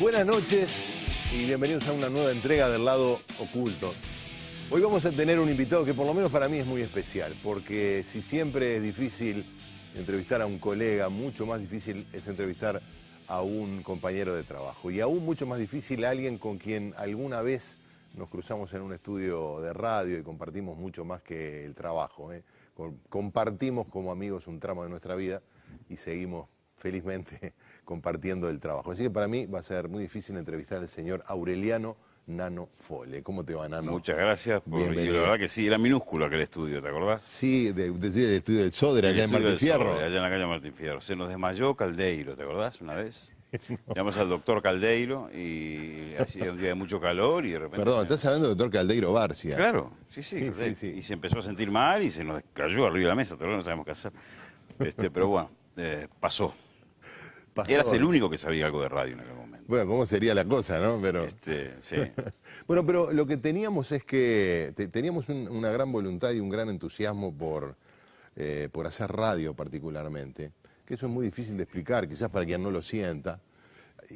Buenas noches y bienvenidos a una nueva entrega del lado oculto. Hoy vamos a tener un invitado que por lo menos para mí es muy especial, porque si siempre es difícil entrevistar a un colega, mucho más difícil es entrevistar a un compañero de trabajo y aún mucho más difícil a alguien con quien alguna vez nos cruzamos en un estudio de radio y compartimos mucho más que el trabajo. ¿eh? Compartimos como amigos un tramo de nuestra vida y seguimos felizmente compartiendo el trabajo. Así que para mí va a ser muy difícil entrevistar al señor Aureliano Nano Fole. ¿Cómo te va, Nano? Muchas gracias. y la verdad que sí, era minúsculo aquel estudio, ¿te acordás? Sí, de, de, del estudio del Sodre, allá en Martín Fierro. allá en la calle Martín Fierro. Se nos desmayó Caldeiro, ¿te acordás? Una vez. Llamamos al doctor Caldeiro y hacía un día de mucho calor y de repente... Perdón, estás hablando del doctor Caldeiro Barcia. Claro, sí sí, Y se empezó a sentir mal y se nos cayó arriba de la mesa, todavía no sabemos qué hacer. Este, pero bueno, eh, pasó. Eras el único que sabía algo de radio en aquel momento. Bueno, ¿cómo sería la cosa, no? Pero... Este, bueno, pero lo que teníamos es que teníamos una gran voluntad y un gran entusiasmo por, eh, por hacer radio particularmente, que eso es muy difícil de explicar, quizás para quien no lo sienta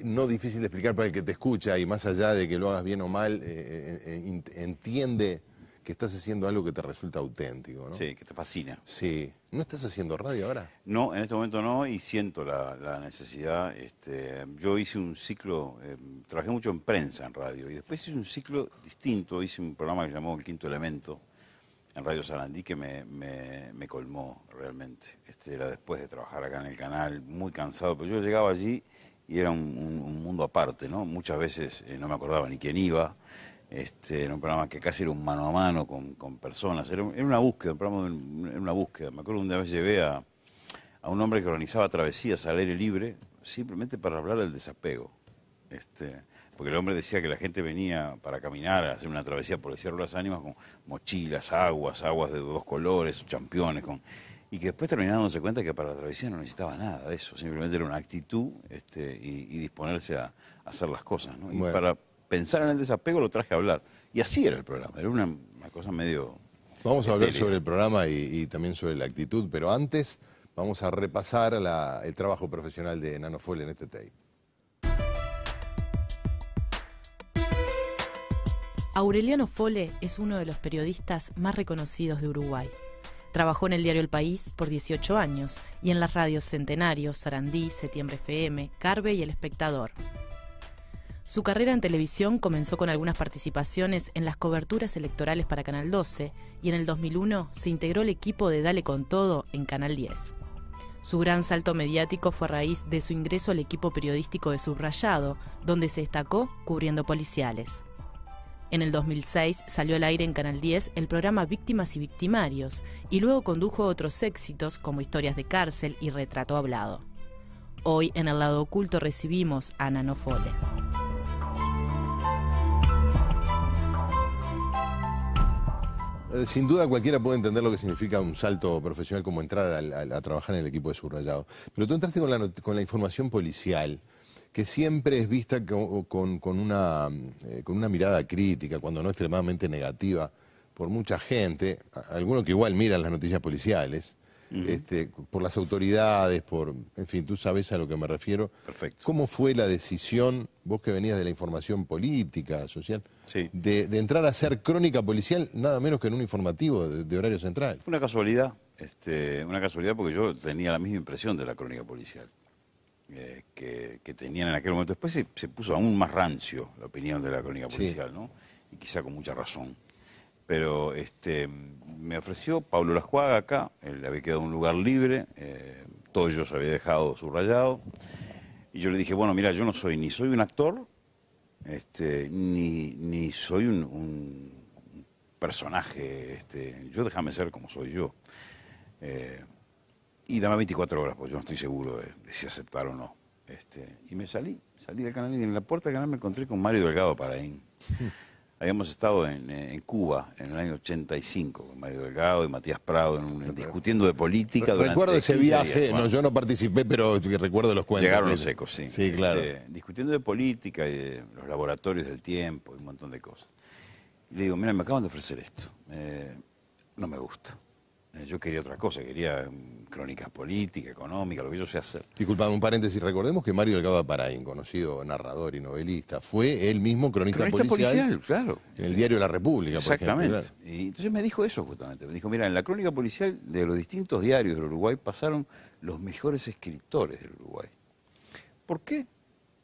no difícil de explicar para el que te escucha y más allá de que lo hagas bien o mal, eh, eh, entiende que estás haciendo algo que te resulta auténtico, ¿no? Sí, que te fascina. Sí. ¿No estás haciendo radio ahora? No, en este momento no, y siento la, necesidad. Este, yo hice un ciclo, em, trabajé mucho en prensa, en radio, y después hice un ciclo distinto, hice un programa que se llamó El Quinto Elemento, en Radio Sarandí, que me, colmó realmente. Este, era después de trabajar acá en el canal, muy cansado, pero yo llegaba allí y era un, mundo aparte, ¿no? Muchas veces eh, no me acordaba ni quién iba, era este, un programa que casi era un mano a mano con, personas, era, una búsqueda, un programa una búsqueda. Me acuerdo una vez llevé a, un hombre que organizaba travesías al aire libre simplemente para hablar del desapego. Este, porque el hombre decía que la gente venía para caminar, hacer una travesía por el Cierro de las Ánimas con mochilas, aguas, aguas de dos colores, championes, con... y que después terminaba dándose cuenta que para la travesía no necesitaba nada de eso, simplemente era una actitud este, y, disponerse a, hacer las cosas. ¿no? pensar en el desapego lo traje a hablar. Y así era el programa, era una, cosa medio... Vamos a hablar sobre el programa y, también sobre la actitud, pero antes vamos a repasar el trabajo profesional de Nano Fole en este tape. Aureliano Fole es uno de los periodistas más reconocidos de Uruguay. Trabajó en el diario El País por 18 años y en las radios Centenario, Sarandí, Septiembre FM, Carve y El Espectador. Su carrera en televisión comenzó con algunas participaciones en las coberturas electorales para Canal 12 y en el 2001 se integró al equipo de Dale con Todo en Canal 10. Su gran salto mediático fue a raíz de su ingreso al equipo periodístico de Subrayado, donde se destacó cubriendo policiales. En el 2006 salió al aire en Canal 10 el programa Víctimas y Victimarios y luego condujo otros éxitos como Historias de Cárcel y Retrato Hablado. Hoy en El Lado Oculto recibimos a Nanofole. Eh, sin duda cualquiera puede entender lo que significa un salto profesional como entrar a, trabajar en el equipo de subrayado. Pero tú entraste con la, información policial, que siempre es vista con, una, eh, con una mirada crítica, cuando no extremadamente negativa, por mucha gente, algunos que igual miran las noticias policiales, este, por las autoridades, por, en fin, tú sabes a lo que me refiero. Perfecto. ¿Cómo fue la decisión, vos que venías de la información política, social, de, entrar a hacer crónica policial nada menos que en un informativo de, horario central? Fue una casualidad, este, una casualidad porque yo tenía la misma impresión de la crónica policial. Eh, que, tenían en aquel momento. Después se, puso aún más rancio la opinión de la crónica policial, ¿no? Y quizá con mucha razón pero este, me ofreció Pablo Lascuaga acá, él había quedado un lugar libre, eh, Toyo se había dejado subrayado, y yo le dije, bueno, mira, yo no soy ni soy un actor, este, ni, soy un, personaje, este, yo déjame ser como soy yo. Eh, y dame 24 horas, pues yo no estoy seguro de, si aceptar o no. y me salí, salí del canal y en la puerta del canal me encontré con Mario Delgado para Paraín. Hmm. Habíamos estado eh, en, Cuba en el año 85 con Mario Delgado y Matías Prado discutiendo de política. Durante recuerdo ese viaje, yo no participé, pero recuerdo los cuentos. Llegaron los ecos, sí. Sí, claro. Este, discutiendo de política y de los laboratorios del tiempo y un montón de cosas. Y le digo, mira, me acaban de ofrecer esto. Eh, no me gusta. Eh, yo quería otra cosa, quería mm, crónicas políticas, económicas, lo que yo sé hacer. Disculpame, un paréntesis. Recordemos que Mario Delgado Aparaín, conocido narrador y novelista, fue él mismo cronista, cronista policial, policial, claro. En el diario La República, Por Y entonces me dijo eso justamente. Me dijo, mira, en la crónica policial de los distintos diarios del Uruguay pasaron los mejores escritores del Uruguay. ¿Por qué?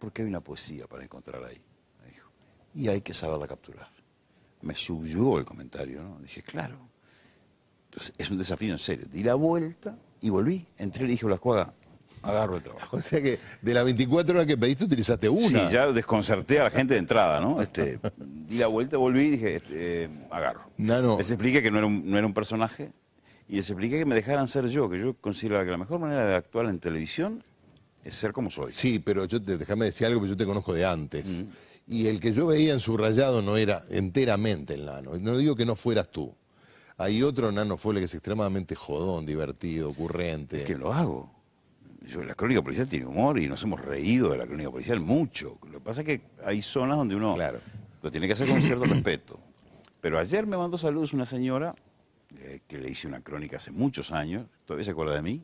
Porque hay una poesía para encontrar ahí, me dijo. Y hay que saberla capturar. Me subyugó el comentario, ¿no? Dije, claro es un desafío en serio. Di la vuelta y volví, entré y le dije a la escuadra, agarro el trabajo. O sea que de las 24 horas que pediste utilizaste una. Sí, ya desconcerté a la gente de entrada, ¿no? Este, di la vuelta, volví y dije, este, agarro. No, no. Les expliqué que no era, un, personaje y les expliqué que me dejaran ser yo, que yo consideraba que la mejor manera de actuar en televisión es ser como soy. Sí, pero yo te, déjame decir algo, que yo te conozco de antes. Y el que yo veía en subrayado no era enteramente el nano. No digo que no fueras tú. Hay otro Nano Fuele que es extremadamente jodón, divertido, ocurrente. Es que lo hago. Yo, la crónica policial tiene humor y nos hemos reído de la crónica policial mucho. Lo que pasa es que hay zonas donde uno claro. lo tiene que hacer con cierto respeto. Pero ayer me mandó saludos una señora eh, que le hice una crónica hace muchos años, todavía se acuerda de mí.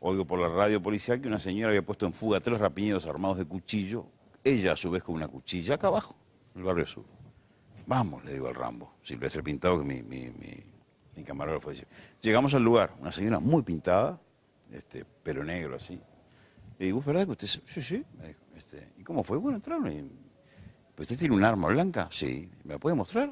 Oigo por la radio policial que una señora había puesto en fuga tres rapiñeros armados de cuchillo, ella a su vez con una cuchilla acá abajo, en el barrio sur. Vamos, le digo al Rambo, Silvestre Pintado, que mi mi llegamos al lugar, una señora muy pintada, este, pelo negro así. Y digo, verdad que usted Sí, sí. Este, ¿Y cómo fue? Bueno, entraron ¿Usted tiene un arma blanca? Sí. ¿Me la puede mostrar?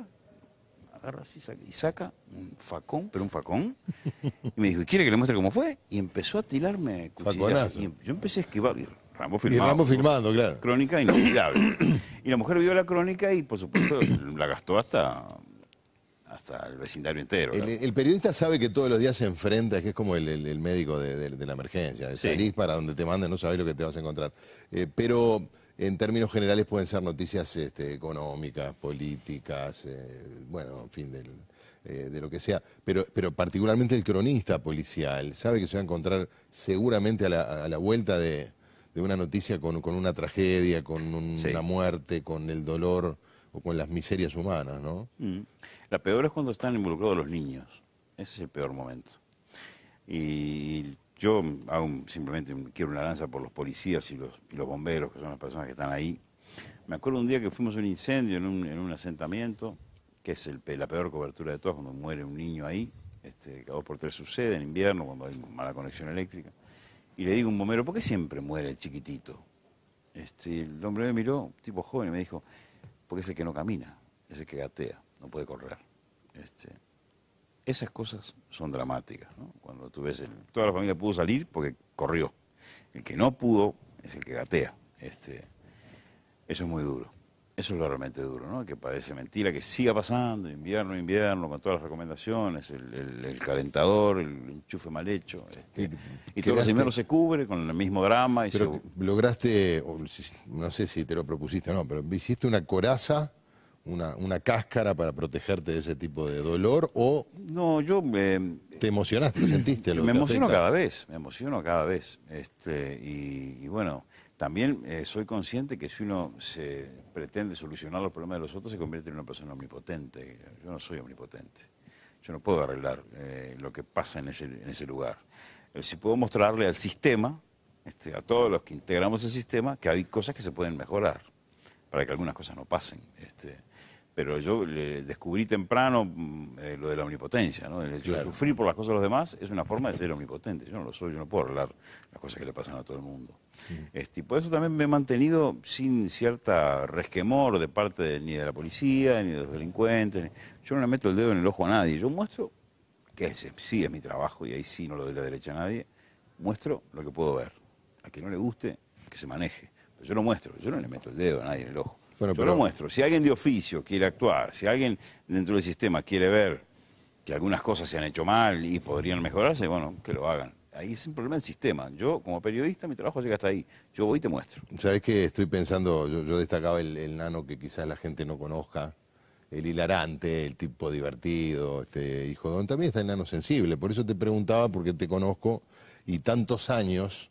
Agarra así y saca un facón, pero un facón. Y me dijo, ¿quiere que le muestre cómo fue? Y empezó a tirarme cuchillas. yo empecé a esquivar. Y Rambo Y Rambo filmando, claro. Crónica inolvidable. y la mujer vio la crónica y, por supuesto, la gastó hasta hasta el vecindario entero. El, periodista sabe que todos los días se enfrenta, que es como el, médico de, la emergencia. Sí. Salís para donde te manden, no sabés lo que te vas a encontrar. Eh, pero en términos generales pueden ser noticias este, económicas, políticas, eh, bueno, en fin, eh, de lo que sea. Pero, pero particularmente el cronista policial sabe que se va a encontrar seguramente a la, vuelta de, una noticia con, una tragedia, con una muerte, con el dolor o con las miserias humanas, ¿no? Mm. La peor es cuando están involucrados los niños. Ese es el peor momento. Y yo simplemente quiero una lanza por los policías y los, bomberos, que son las personas que están ahí. Me acuerdo un día que fuimos a un incendio en un, asentamiento, que es la peor cobertura de todas, cuando muere un niño ahí. Este, cada dos por tres sucede en invierno, cuando hay mala conexión eléctrica. Y le digo a un bombero, ¿por qué siempre muere el chiquitito? Este, el hombre me miró, tipo joven, y me dijo, porque es el que no camina, es el que gatea no puede correr. Este, esas cosas son dramáticas, Cuando tú ves toda la familia pudo salir porque corrió. El que no pudo es el que gatea. Este, eso es muy duro. Eso es lo realmente duro, ¿no? Que parece mentira, que siga pasando, invierno, invierno, con todas las recomendaciones, el, calentador, el enchufe mal hecho. Este, y, todo lo primero se cubre con el mismo drama. Y pero lograste, no sé si te lo propusiste o no, pero hiciste una coraza una, una cáscara para protegerte de ese tipo de dolor o No, yo eh, te emocionaste, lo sentiste? me emociono cada vez, me emociono cada vez. Este, y, bueno, también eh, soy consciente que si uno se pretende solucionar los problemas de los otros, se convierte en una persona omnipotente. Yo no soy omnipotente. Yo no puedo arreglar eh, lo que pasa en ese, en ese lugar. si puedo mostrarle al sistema, este, a todos los que integramos el sistema, que hay cosas que se pueden mejorar para que algunas cosas no pasen. Este, pero yo le descubrí temprano mm, eh, lo de la omnipotencia, ¿no? sufrir por las cosas de los demás es una forma de ser omnipotente. Yo no lo soy, yo no puedo arreglar las cosas que le pasan a todo el mundo. Este, por eso también me he mantenido sin cierta resquemor de parte ni de la policía, ni de los delincuentes. Yo no le meto el dedo en el ojo a nadie. Yo muestro que ese sí es mi trabajo y ahí sí no lo doy la derecha a nadie. Muestro lo que puedo ver. A quien no le guste, que se maneje. Pero yo lo muestro, yo no le meto el dedo a nadie en el ojo. Yo pero... lo muestro. Si alguien de oficio quiere actuar, si alguien dentro del sistema quiere ver que algunas cosas se han hecho mal y podrían mejorarse, bueno, que lo hagan. Ahí es un problema del sistema. Yo, como periodista, mi trabajo llega hasta ahí. Yo voy y te muestro. Sabes que estoy pensando, yo, destacaba el, nano que quizás la gente no conozca, el hilarante, el tipo divertido, este hijo don. También está el nano sensible. Por eso te preguntaba, porque te conozco y tantos años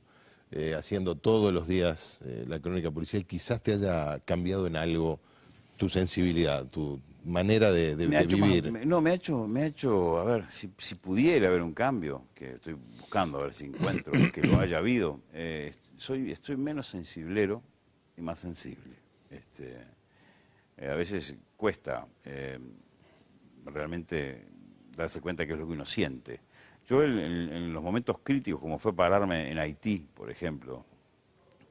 eh, haciendo todos los días eh, la crónica policial, quizás te haya cambiado en algo tu sensibilidad, tu manera de, vivir. no, me ha hecho, me ha hecho, a ver, si, pudiera haber un cambio, que estoy buscando a ver si encuentro que lo haya habido, eh, soy, estoy menos sensiblero y más sensible. Este, a veces cuesta realmente darse cuenta que es lo que uno siente. Yo en, los momentos críticos, como fue pararme en Haití, por ejemplo,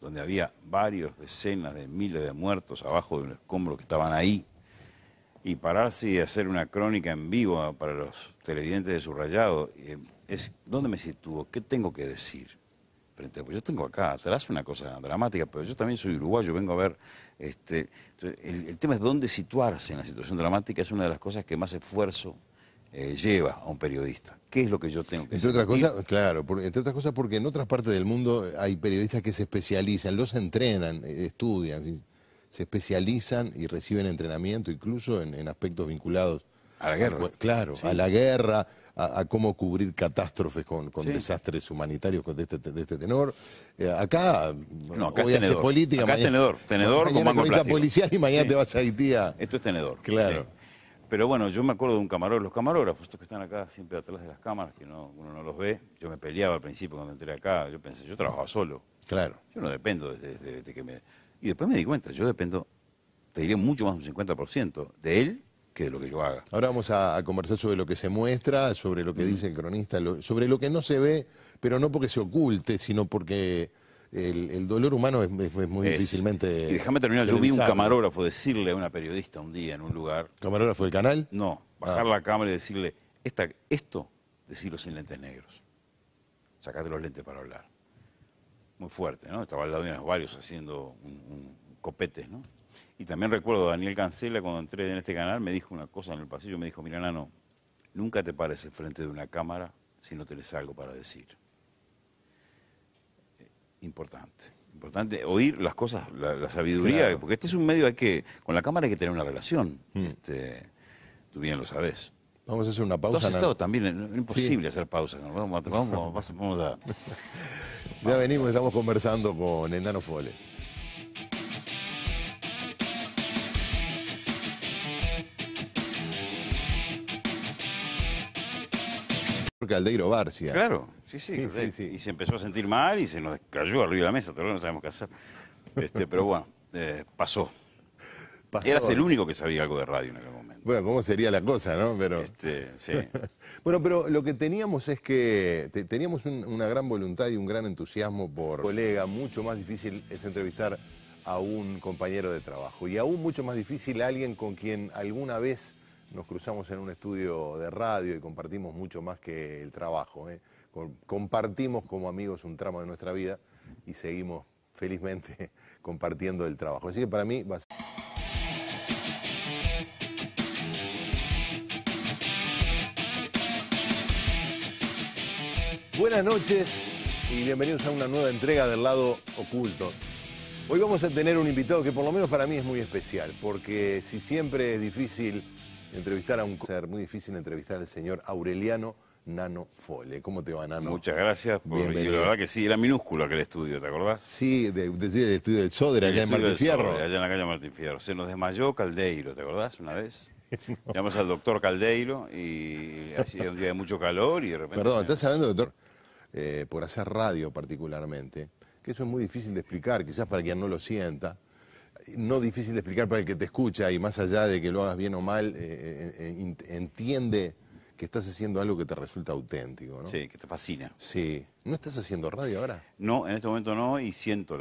donde había varios, decenas de miles de muertos abajo de un escombro que estaban ahí, y pararse y hacer una crónica en vivo para los televidentes de Subrayado, eh, es dónde me sitúo, qué tengo que decir. Frente pues yo tengo acá te atrás una cosa dramática, pero yo también soy uruguayo, vengo a ver. Este, el, el tema es dónde situarse en la situación dramática, es una de las cosas que más esfuerzo eh, lleva a un periodista. ¿Qué es lo que yo tengo que Entre otras cosas, claro, entre otras cosas porque en otras partes del mundo eh, hay periodistas que se especializan, los entrenan, eh, estudian, se especializan y reciben entrenamiento incluso en, aspectos vinculados a la guerra. claro, a la guerra, a, cómo cubrir catástrofes con, desastres humanitarios este, de este, tenor. acá, no, acá política. Acá mañana, tenedor, tenedor con policial y mañana te vas a Haití. Esto es tenedor. Claro. Pero bueno, yo me acuerdo de un camarógrafo, los camarógrafos, estos que están acá siempre atrás de las cámaras, que uno no los ve. Yo me peleaba al principio cuando entré acá, yo pensé, yo trabajaba solo. Claro. Yo no dependo de, que me... Y después me di cuenta, yo dependo, te diré mucho más un 50% de él que de lo que yo haga. Ahora vamos a, conversar sobre lo que se muestra, sobre lo que dice el cronista, sobre lo que no se ve, pero no porque se oculte, sino porque el, dolor humano es, muy difícilmente... déjame terminar, yo vi un camarógrafo decirle a una periodista un día en un lugar... ¿Camarógrafo del canal? No, bajar ah. la cámara y decirle, esta, esto, decirlo sin lentes negros. Sacate los lentes para hablar. Muy fuerte, ¿no? Estaba al lado de varios haciendo un, copetes, ¿no? Y también recuerdo a Daniel Cancela cuando entré en este canal, me dijo una cosa en el pasillo, me dijo, mira, Nano, nunca te pares enfrente de una cámara si no tenés algo para decir. Importante. Importante oír las cosas, la, sabiduría, porque este es un medio hay que con la cámara hay que tener una relación. Mm. Este, tú bien lo sabes. Vamos a hacer una pausa. también, es imposible hacer pausa. ya venimos, estamos conversando con Enano Fole. Aldeiro Barcia. Claro, sí sí, Y se empezó a sentir mal y se nos cayó arriba de la mesa, todavía no sabemos qué hacer. Este, pero bueno, eh, pasó. Eras el único que sabía algo de radio en aquel momento. Bueno, cómo sería la cosa, ¿no? Pero... Este, bueno, pero lo que teníamos es que teníamos una gran voluntad y un gran entusiasmo por... Colega, mucho más difícil es entrevistar a un compañero de trabajo y aún mucho más difícil a alguien con quien alguna vez nos cruzamos en un estudio de radio y compartimos mucho más que el trabajo. ¿eh? Compartimos como amigos un tramo de nuestra vida y seguimos felizmente compartiendo el trabajo. Así que para mí va a ser... Buenas noches y bienvenidos a una nueva entrega del lado oculto. Hoy vamos a tener un invitado que por lo menos para mí es muy especial, porque si siempre es difícil entrevistar a un... ser muy difícil entrevistar al señor Aureliano Nano Fole. ¿Cómo te va, Nano? Muchas gracias. y la verdad que sí, era minúsculo aquel estudio, ¿te acordás? Sí, del estudio del Sodre, allá en Martín Fierro. allá en la calle Martín Fierro. Se nos desmayó Caldeiro, ¿te acordás? Una vez. Llamamos al doctor Caldeiro y hacía un día de mucho calor y de repente... Perdón, ¿estás sabiendo, doctor? Eh, por hacer radio particularmente, que eso es muy difícil de explicar, quizás para quien no lo sienta no difícil de explicar para el que te escucha y más allá de que lo hagas bien o mal, eh, eh, eh, entiende que estás haciendo algo que te resulta auténtico, ¿no? Sí, que te fascina. Sí. ¿No estás haciendo radio ahora? No, en este momento no y siento